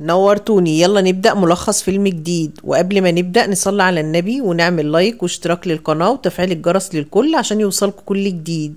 نورتوني يلا نبدأ ملخص فيلم جديد وقبل ما نبدأ نصلي على النبي ونعمل لايك واشتراك للقناة وتفعيل الجرس للكل عشان يوصلكوا كل جديد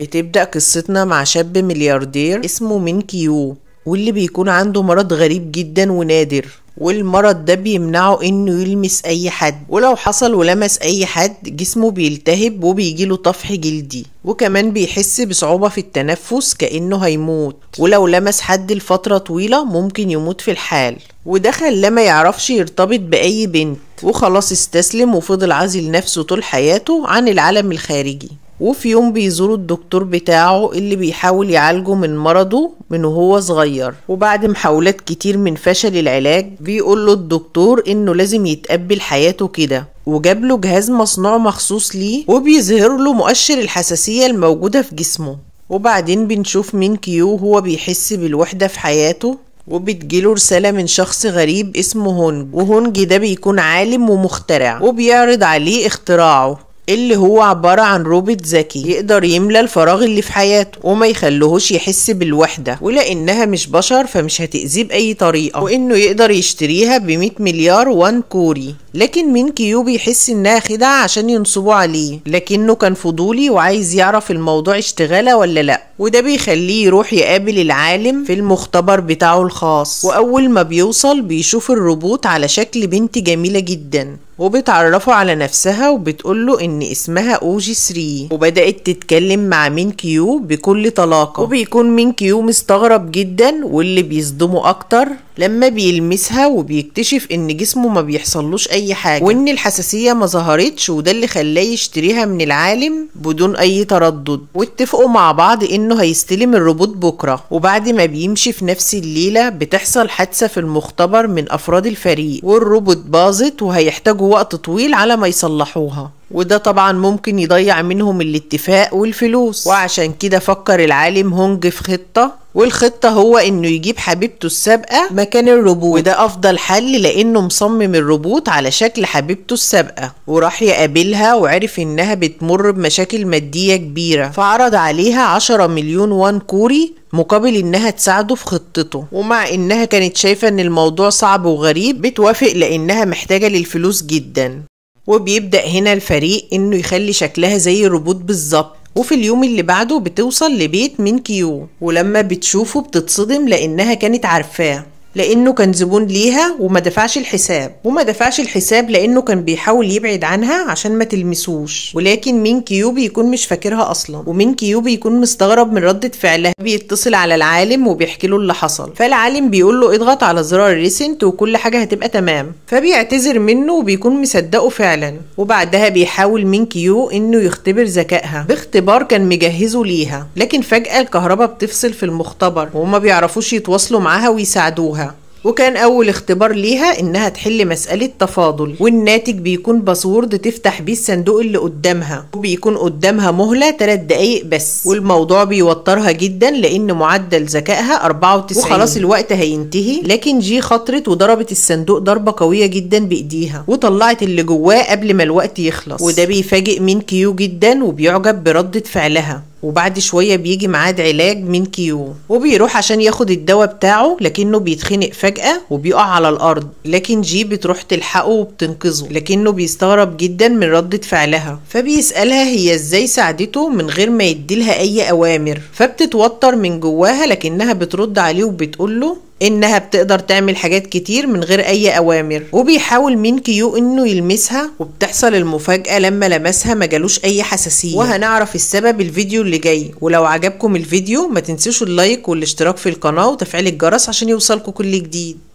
بتبدأ قصتنا مع شاب ملياردير اسمه مين كيو واللي بيكون عنده مرض غريب جدا ونادر والمرض ده بيمنعه انه يلمس اي حد ولو حصل ولمس اي حد جسمه بيلتهب وبيجيله طفح جلدي وكمان بيحس بصعوبة في التنفس كأنه هيموت ولو لمس حد لفترة طويلة ممكن يموت في الحال ودخل خلاه يعرفش يرتبط بأي بنت وخلاص استسلم وفضل عازل نفسه طول حياته عن العالم الخارجي وفي يوم بيزوروا الدكتور بتاعه اللي بيحاول يعالجه من مرضه من وهو صغير وبعد محاولات كتير من فشل العلاج بيقول له الدكتور انه لازم يتقبل حياته كده وجاب له جهاز مصنوع مخصوص ليه وبيظهر له مؤشر الحساسية الموجودة في جسمه وبعدين بنشوف مين كيو هو بيحس بالوحدة في حياته وبتجيله رسالة من شخص غريب اسمه هونج وهونج ده بيكون عالم ومخترع وبيعرض عليه اختراعه اللي هو عبارة عن روبوت ذكي يقدر يملى الفراغ اللي في حياته وما يخلهوش يحس بالوحدة ولأنها مش بشر فمش هتأذيه بأي طريقة وإنه يقدر يشتريها بمية مليار وان كوري لكن مين كيو بيحس انها خدعة عشان ينصبوا عليه لكنه كان فضولي وعايز يعرف الموضوع اشتغاله ولا لا وده بيخليه يروح يقابل العالم في المختبر بتاعه الخاص واول ما بيوصل بيشوف الروبوت على شكل بنت جميلة جدا وبتعرفه على نفسها وبتقوله ان اسمها اوجي سري وبدأت تتكلم مع مين كيو بكل طلاقة وبيكون مين كيو مستغرب جدا واللي بيصدمه اكتر لما بيلمسها وبيكتشف ان جسمه ما بيحصلوش اي اي حاجه وان الحساسيه ما ظهرتش وده اللي خلاه يشتريها من العالم بدون اي تردد واتفقوا مع بعض انه هيستلم الروبوت بكره وبعد ما بيمشي في نفس الليله بتحصل حادثه في المختبر من افراد الفريق والروبوت باظت وهيحتاجوا وقت طويل على ما يصلحوها وده طبعا ممكن يضيع منهم الاتفاق والفلوس وعشان كده فكر العالم هونج في خطه والخطة هو انه يجيب حبيبته السابقة مكان الروبوت وده افضل حل لانه مصمم الروبوت على شكل حبيبته السابقة وراح يقابلها وعرف انها بتمر بمشاكل مادية كبيرة فعرض عليها 10 مليون وان كوري مقابل انها تساعده في خطته ومع انها كانت شايفة ان الموضوع صعب وغريب بتوافق لانها محتاجة للفلوس جدا وبيبدأ هنا الفريق انه يخلي شكلها زي الروبوت بالظبط وفي اليوم اللي بعده بتوصل لبيت من كيو ولما بتشوفه بتتصدم لأنها كانت عارفاه لانه كان زبون ليها وما دفعش الحساب وما دفعش الحساب لانه كان بيحاول يبعد عنها عشان ما تلمسوش ولكن مين كيو بيكون مش فاكرها اصلا ومين كيو بيكون مستغرب من ردة فعلها بيتصل على العالم وبيحكي له اللي حصل فالعالم بيقول له اضغط على زرار ريسنت وكل حاجه هتبقى تمام فبيعتذر منه وبيكون مصدقه فعلا وبعدها بيحاول مين كيو انه يختبر ذكائها باختبار كان مجهزه ليها لكن فجاه الكهرباء بتفصل في المختبر وهما بيعرفوش يتواصلوا معاها ويساعدوها وكان أول اختبار ليها إنها تحل مسألة تفاضل والناتج بيكون باسورد تفتح بيه الصندوق اللي قدامها وبيكون قدامها مهلة 3 دقايق بس والموضوع بيوترها جدا لأن معدل ذكائها 94 وخلاص الوقت هينتهي لكن جي خطرت وضربت الصندوق ضربة قوية جدا بإيديها وطلعت اللي جواه قبل ما الوقت يخلص وده بيفاجئ مين كيو جدا وبيعجب بردة فعلها وبعد شوية بيجي ميعاد علاج من كيو وبيروح عشان ياخد الدواء بتاعه لكنه بيتخنق فجأة وبيقع على الأرض لكن جي بتروح تلحقه وبتنقذه لكنه بيستغرب جدا من ردة فعلها فبيسألها هي ازاي ساعدته من غير ما يديلها أي أوامر فبتتوتر من جواها لكنها بترد عليه وبتقوله انها بتقدر تعمل حاجات كتير من غير اي اوامر وبيحاول مين كيو انه يلمسها وبتحصل المفاجاه لما لمسها ما جالوش اي حساسيه وهنعرف السبب الفيديو اللي جاي ولو عجبكم الفيديو ما تنسوش اللايك والاشتراك في القناه وتفعيل الجرس عشان يوصلكم كل جديد